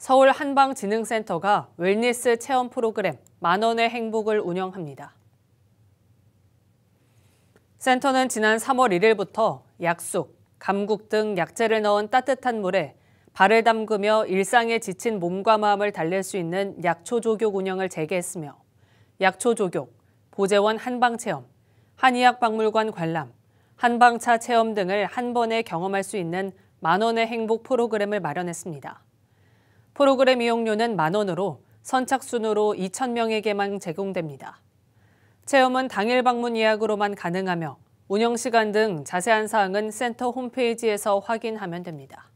서울 한방진흥센터가 웰니스 체험 프로그램 만원의 행복을 운영합니다. 센터는 지난 3월 1일부터 약속 감국 등 약재를 넣은 따뜻한 물에 발을 담그며 일상에 지친 몸과 마음을 달랠 수 있는 약초조교 운영을 재개했으며 약초조교, 보재원 한방체험, 한의학박물관 관람, 한방차 체험 등을 한 번에 경험할 수 있는 만원의 행복 프로그램을 마련했습니다. 프로그램 이용료는 만 원으로 선착순으로 2천명에게만 제공됩니다. 체험은 당일 방문 예약으로만 가능하며 운영 시간 등 자세한 사항은 센터 홈페이지에서 확인하면 됩니다.